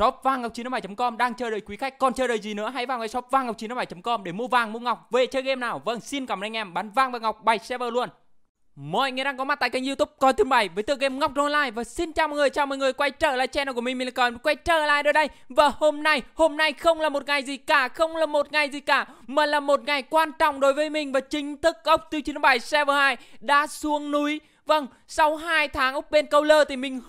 shop vang ngọc 957 com đang chờ đợi quý khách còn chờ đợi gì nữa hãy vào ngay shop vang ngọc 957 com để mua vàng mua ngọc về chơi game nào vâng xin cảm ơn anh em bán vàng và ngọc bảy server luôn Mọi người đang có mặt tại kênh youtube Coi Thứ Bảy với tựa game Ngọc Online Và xin chào mọi người, chào mọi người quay trở lại channel của mình mình là còn Quay trở lại đây Và hôm nay, hôm nay không là một ngày gì cả Không là một ngày gì cả Mà là một ngày quan trọng đối với mình Và chính thức ốc chín bảy Server 2 đã xuống núi Vâng, sau 2 tháng ốc bên câu lơ thì mình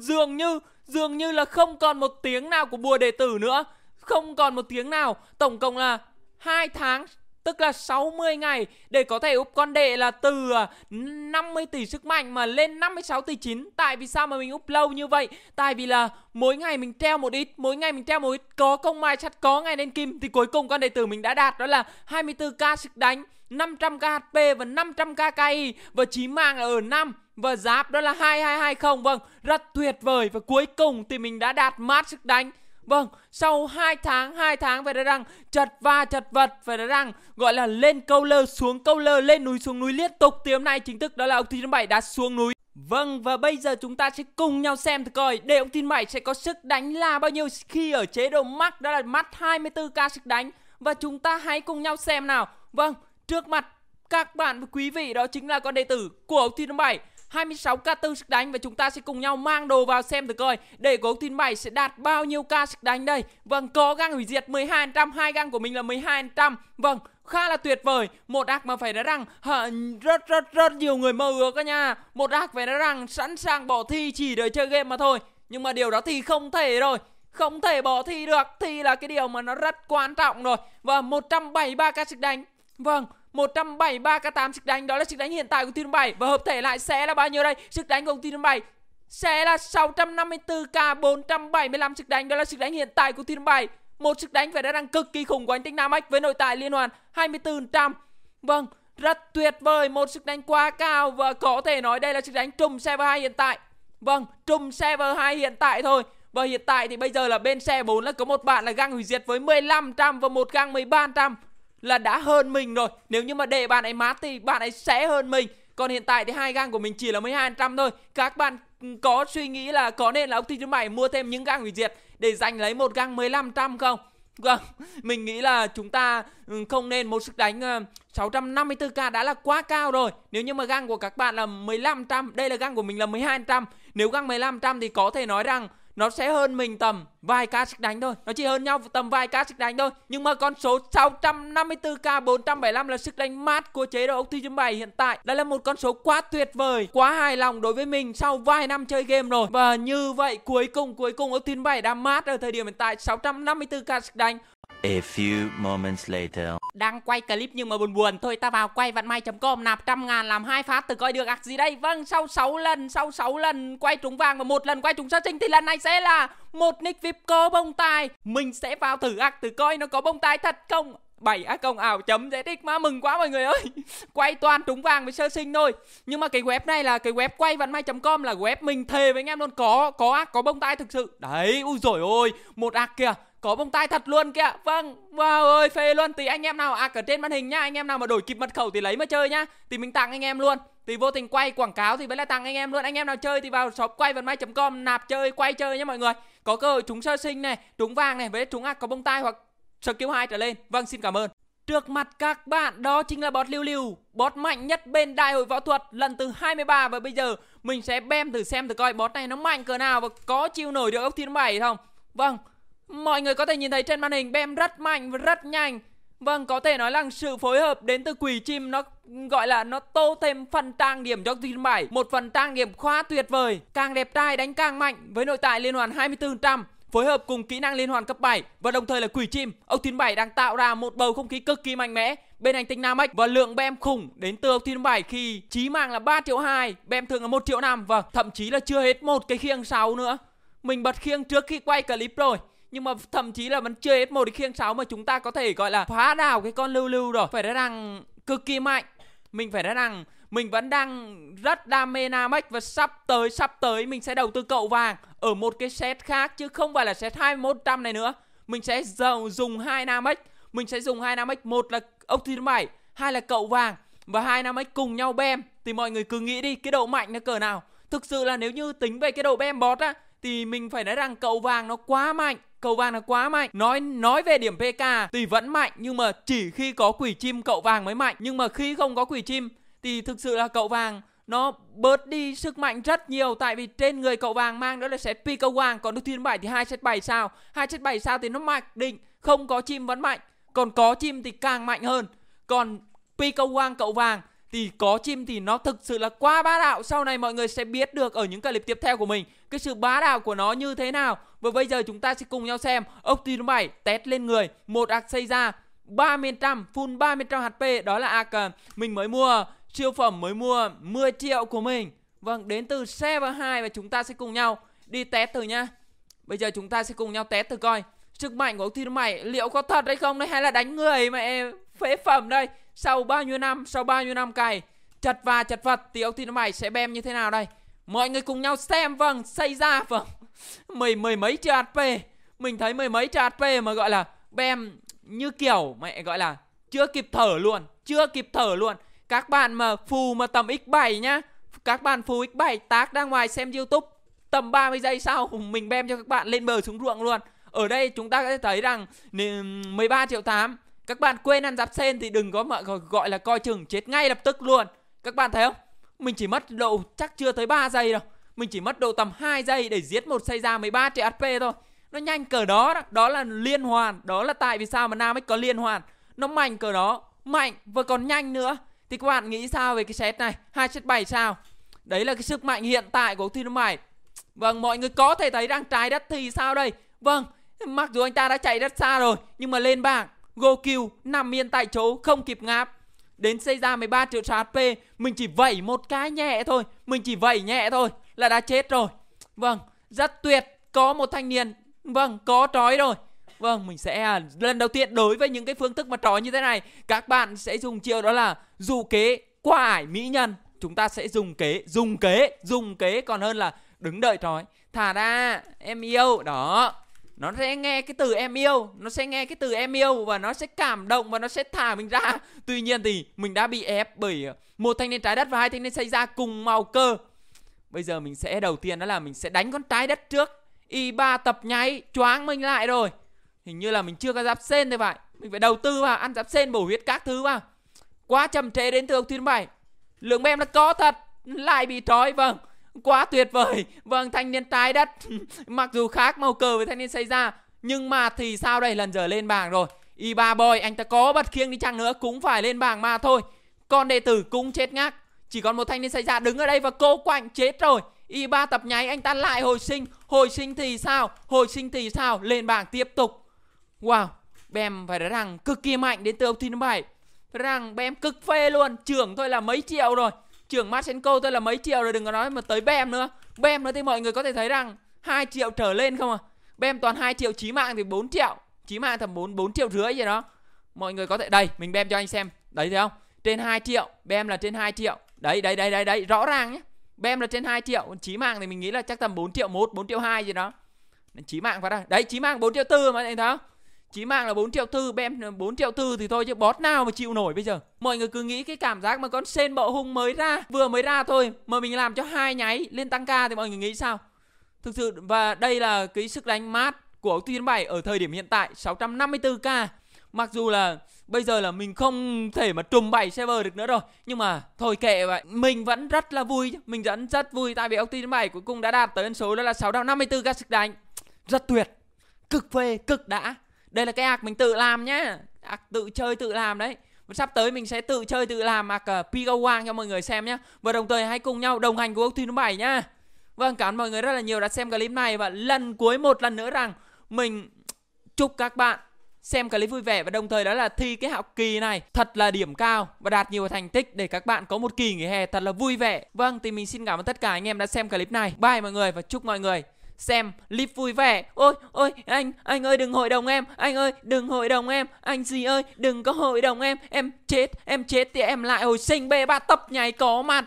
dường như dường như là không còn một tiếng nào của bùa đệ tử nữa không còn một tiếng nào tổng cộng là hai tháng tức là 60 ngày để có thể úp con đệ là từ 50 à, tỷ sức mạnh mà lên 56 tỷ 9. Tại vì sao mà mình úp lâu như vậy? Tại vì là mỗi ngày mình treo một ít, mỗi ngày mình treo một ít, có công mai chặt, có ngày lên kim thì cuối cùng con đệ tử mình đã đạt đó là 24k sức đánh. 500 KHP và 500 KKI và chí mạng ở 5 và giáp đó là 2220 vâng rất tuyệt vời và cuối cùng thì mình đã đạt mát sức đánh Vâng, sau 2 tháng, 2 tháng phải nói rằng chật va chật vật phải nói rằng gọi là lên câu lơ xuống câu lơ lên núi xuống núi liên tục thì hôm nay chính thức đó là ông Thiên Bảy đã xuống núi. Vâng và bây giờ chúng ta sẽ cùng nhau xem thử coi để ông tin Bảy sẽ có sức đánh là bao nhiêu khi ở chế độ max đó là max 24k sức đánh và chúng ta hãy cùng nhau xem nào. Vâng, Trước mặt các bạn và quý vị đó chính là con đệ tử của ốc thiên 7 26 k tư sức đánh và chúng ta sẽ cùng nhau mang đồ vào xem thử coi để của ốc thiên 7 sẽ đạt bao nhiêu ca sức đánh đây. Vâng, có găng hủy diệt 12%, hai găng của mình là 12%. Vâng, khá là tuyệt vời một ác mà phải nói rằng rất rất rất nhiều người mơ ước các nha một ác phải nói rằng sẵn sàng bỏ thi chỉ để chơi game mà thôi nhưng mà điều đó thì không thể rồi không thể bỏ thi được thì là cái điều mà nó rất quan trọng rồi và vâng, 173 ca sức đánh vâng 173 K8 sức đánh đó là sức đánh hiện tại của team 7 và hợp thể lại sẽ là bao nhiêu đây? Sức đánh của team 7 sẽ là 654k 475 sức đánh đó là sức đánh hiện tại của team 7 một sức đánh phải đã đang cực kỳ khủng của anh Tinh Nam Ách với nội tại liên hoàn 2400 vâng rất tuyệt vời một sức đánh quá cao và có thể nói đây là sức đánh trùm server 2 hiện tại vâng trùm server 2 hiện tại thôi và hiện tại thì bây giờ là bên xe 4 là có một bạn là găng hủy diệt với 1500 và một găng 1300 là đã hơn mình rồi nếu như mà để bạn ấy mát thì bạn ấy sẽ hơn mình còn hiện tại thì hai gang của mình chỉ là 1200 thôi các bạn ừ, có suy nghĩ là có nên là ông thi thứ bảy mua thêm những gang hủy diệt để giành lấy một gang 1500 không Vâng, mình nghĩ là chúng ta ừ, không nên một sức đánh 654k ờ, đã là quá cao rồi. Nếu như mà găng của các bạn là 1500, đây là găng của mình là 1200. Nếu găng 1500 thì có thể nói rằng nó sẽ hơn mình tầm vài ca sức đánh thôi nó chỉ hơn nhau tầm vài ca sức đánh thôi nhưng mà con số 654k 475 là sức đánh mát của chế độ Oxygen bảy hiện tại đây là một con số quá tuyệt vời quá hài lòng đối với mình sau vài năm chơi game rồi và như vậy cuối cùng cuối cùng Oxygen bảy đã mát ở thời điểm hiện tại 654k sức đánh A few moments later. Đang quay clip nhưng mà buồn buồn Thôi ta vào quay vạn may.com nạp trăm ngàn làm hai phát từ coi được ạc gì đây Vâng sau 6 lần sau 6 lần quay trúng vàng và một lần quay trúng sơ sinh Thì lần này sẽ là một nick vip có bông tai Mình sẽ vào thử ạc từ coi nó có bông tai thật không bảy ác công ảo chấm dễ thích má mừng quá mọi người ơi quay toàn trúng vàng với sơ sinh thôi nhưng mà cái web này là cái web quay vạn may com là web mình thề với anh em luôn có có ác có bông tai thực sự đấy ui rồi ôi một ác kìa có bông tai thật luôn kìa vâng wow ơi phê luôn thì anh em nào à ở trên màn hình nhá anh em nào mà đổi kịp mật khẩu thì lấy mà chơi nhá thì mình tặng anh em luôn thì vô tình quay quảng cáo thì vẫn là tặng anh em luôn anh em nào chơi thì vào shop quay mai com nạp chơi quay chơi nhá mọi người có cơ hội trúng sơ sinh này trúng vàng này với trúng à, có bông tai hoặc sơ cứu hai trở lên vâng xin cảm ơn Trước mặt các bạn đó chính là bot Liu Liu Bot mạnh nhất bên đại hội võ thuật lần thứ 23 Và bây giờ mình sẽ bem thử xem thử coi bot này nó mạnh cỡ nào Và có chiêu nổi được ốc thiên bảy không Vâng Mọi người có thể nhìn thấy trên màn hình bem rất mạnh và rất nhanh. Vâng, có thể nói rằng sự phối hợp đến từ quỷ chim nó gọi là nó tô thêm phần trang điểm cho team 7. Một phần trang điểm khóa tuyệt vời. Càng đẹp trai đánh càng mạnh với nội tại liên hoàn 2400 phối hợp cùng kỹ năng liên hoàn cấp 7 và đồng thời là quỷ chim. ông Thiên 7 đang tạo ra một bầu không khí cực kỳ mạnh mẽ bên hành tinh Namek và lượng bem khủng đến từ ông Thiên 7 khi chí mạng là 3 triệu 2, bem thường là 1 triệu 5 và thậm chí là chưa hết một cái khiêng 6 nữa. Mình bật khiêng trước khi quay clip rồi nhưng mà thậm chí là vẫn chưa F1 một khiêng sáu mà chúng ta có thể gọi là phá đảo cái con lưu lưu rồi phải nói rằng cực kỳ mạnh mình phải nói rằng mình vẫn đang rất đam mê Namex và sắp tới sắp tới mình sẽ đầu tư cậu vàng ở một cái set khác chứ không phải là set 2100 này nữa. Mình sẽ dùng hai Namex, mình sẽ dùng hai Namex, một là ốc thứ bảy, hai là cậu vàng và hai Namex cùng nhau bem thì mọi người cứ nghĩ đi cái độ mạnh nó cỡ nào. Thực sự là nếu như tính về cái độ bem bót á thì mình phải nói rằng cầu vàng nó quá mạnh cầu vàng nó quá mạnh nói nói về điểm pk thì vẫn mạnh nhưng mà chỉ khi có quỷ chim cậu vàng mới mạnh nhưng mà khi không có quỷ chim thì thực sự là cậu vàng nó bớt đi sức mạnh rất nhiều tại vì trên người cậu vàng mang đó là set pico vàng còn đức thiên bảy thì hai set bảy sao hai set bảy sao thì nó mạnh định không có chim vẫn mạnh còn có chim thì càng mạnh hơn còn pico vàng cậu vàng thì có chim thì nó thực sự là quá bá đạo sau này mọi người sẽ biết được ở những clip tiếp theo của mình cái sự bá đạo của nó như thế nào. Và bây giờ chúng ta sẽ cùng nhau xem Optimum 7 test lên người, một ạc xây ra 300 full 300 HP đó là ạc ờ, mình mới mua siêu phẩm mới mua 10 triệu của mình. Vâng, đến từ server 2 và chúng ta sẽ cùng nhau đi test thử nhá. Bây giờ chúng ta sẽ cùng nhau test thử coi sức mạnh của Optimum 7 liệu có thật hay không đấy hay là đánh người mà phế phẩm đây. Sau bao nhiêu năm, sau bao nhiêu năm cày, chật và chật vật thì Optimum 7 sẽ bem như thế nào đây? Mọi người cùng nhau xem vâng Xây ra vâng Mười mười mấy triệu HP Mình thấy mười mấy triệu HP mà gọi là Bem như kiểu mẹ gọi là Chưa kịp thở luôn Chưa kịp thở luôn Các bạn mà phù mà tầm x7 nhá Các bạn phù x7 tác ra ngoài xem youtube Tầm 30 giây sau Mình bem cho các bạn lên bờ xuống ruộng luôn Ở đây chúng ta có thể thấy rằng 13 triệu 8 Các bạn quên ăn giáp sen thì đừng có mà gọi là coi chừng chết ngay lập tức luôn Các bạn thấy không mình chỉ mất độ chắc chưa tới 3 giây đâu Mình chỉ mất độ tầm 2 giây để giết một xây ra 13 triệu HP thôi Nó nhanh cờ đó Đó là liên hoàn Đó là tại vì sao mà Nam ấy có liên hoàn Nó mạnh cờ đó Mạnh và còn nhanh nữa Thì các bạn nghĩ sao về cái set này hai set bảy sao Đấy là cái sức mạnh hiện tại của thi đấu mải Vâng mọi người có thể thấy đang trái đất thì sao đây Vâng Mặc dù anh ta đã chạy rất xa rồi Nhưng mà lên bảng Goku nằm yên tại chỗ không kịp ngáp đến xây ra 13 triệu sát P mình chỉ vẩy một cái nhẹ thôi mình chỉ vẩy nhẹ thôi là đã chết rồi vâng rất tuyệt có một thanh niên vâng có trói rồi Vâng, mình sẽ à, lần đầu tiên đối với những cái phương thức mà trói như thế này Các bạn sẽ dùng chiêu đó là dù kế qua ải mỹ nhân Chúng ta sẽ dùng kế, dùng kế, dùng kế còn hơn là đứng đợi trói Thả ra, em yêu, đó nó sẽ nghe cái từ em yêu nó sẽ nghe cái từ em yêu và nó sẽ cảm động và nó sẽ thả mình ra tuy nhiên thì mình đã bị ép bởi ờ, một thanh niên trái đất và hai thanh niên xây ra cùng màu cơ bây giờ mình sẽ đầu tiên đó là mình sẽ đánh con trái đất trước y ba tập nháy choáng mình lại rồi hình như là mình chưa có giáp sen thì vậy mình phải đầu tư vào ăn giáp sen bổ huyết các thứ mà. quá chậm trễ đến từ ông thứ bảy lượng bem nó có thật lại bị trói vâng quá tuyệt vời vâng thanh niên trái đất mặc dù khác màu cờ với thanh niên xảy ra nhưng mà thì sao đây lần giờ lên bảng rồi Iba Boy anh ta có bật khiêng đi chăng nữa cũng phải lên bảng mà thôi Còn đệ tử cũng chết ngác Chỉ còn một thanh niên xảy ra đứng ở đây và cô quạnh chết rồi Iba tập nháy anh ta lại hồi sinh Hồi sinh thì sao Hồi sinh thì sao Lên bảng tiếp tục Wow Bem phải nói rằng cực kỳ mạnh đến từ ông thứ bảy. Rằng Bem cực phê luôn Trưởng thôi là mấy triệu rồi Trưởng Matchenko tôi là mấy triệu rồi đừng có nói mà tới Bem nữa. Bem nữa thì mọi người có thể thấy rằng 2 triệu trở lên không à. Bem toàn 2 triệu chí mạng thì 4 triệu. Chí mạng tầm 4 4 triệu rưỡi gì đó. Mọi người có thể đây, mình bem cho anh xem. Đấy thấy không? Trên 2 triệu, bem là trên 2 triệu. Đấy đấy đấy đấy đấy, rõ ràng nhé. Bem là trên 2 triệu, chí mạng thì mình nghĩ là chắc tầm 4 triệu 1, 4 triệu 2 gì đó. Chí mạng phải đây. Đấy, chí mạng 4 triệu 4 mà anh thấy không? chỉ mạng là 4 triệu tư, BM 4 triệu tư thì thôi chứ bot nào mà chịu nổi bây giờ. Mọi người cứ nghĩ cái cảm giác mà con sen bộ hung mới ra, vừa mới ra thôi mà mình làm cho hai nháy lên tăng ca thì mọi người nghĩ sao? Thực sự và đây là cái sức đánh mát của Tuyên bảy ở thời điểm hiện tại 654k. Mặc dù là bây giờ là mình không thể mà trùm bảy server được nữa rồi Nhưng mà thôi kệ vậy Mình vẫn rất là vui Mình vẫn rất vui tại vì Octin bảy cuối cùng đã đạt tới con số đó là 654k sức đánh Rất tuyệt Cực phê, cực đã đây là cái ạc mình tự làm nhá ạc tự chơi tự làm đấy và sắp tới mình sẽ tự chơi tự làm ạc uh, ờ, Pigo Wang cho mọi người xem nhá. và đồng thời hãy cùng nhau đồng hành của Octin bảy nhá vâng cảm ơn mọi người rất là nhiều đã xem clip này và lần cuối một lần nữa rằng mình chúc các bạn xem clip vui vẻ và đồng thời đó là thi cái học kỳ này thật là điểm cao và đạt nhiều thành tích để các bạn có một kỳ nghỉ hè thật là vui vẻ. Vâng thì mình xin cảm ơn tất cả anh em đã xem clip này. Bye mọi người và chúc mọi người xem clip vui vẻ ôi ôi anh anh ơi đừng hội đồng em anh ơi đừng hội đồng em anh gì ơi đừng có hội đồng em em chết em chết thì em lại hồi sinh b ba tập nhảy có mặt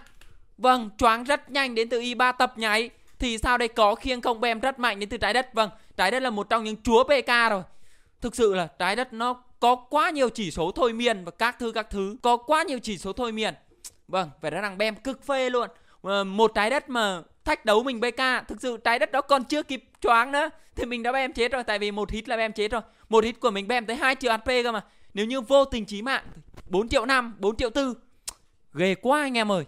vâng choáng rất nhanh đến từ y ba tập nhảy thì sao đây có khiêng không bem rất mạnh đến từ trái đất vâng trái đất là một trong những chúa pk rồi thực sự là trái đất nó có quá nhiều chỉ số thôi miên và các thứ các thứ có quá nhiều chỉ số thôi miên vâng phải nói rằng bem cực phê luôn ờ, một trái đất mà thách đấu mình BK thực sự trái đất đó còn chưa kịp choáng nữa thì mình đã bem chết rồi tại vì một hit là bem chết rồi một hit của mình bem tới 2 triệu HP cơ mà nếu như vô tình chí mạng 4 triệu năm 4 triệu tư ghê quá anh em ơi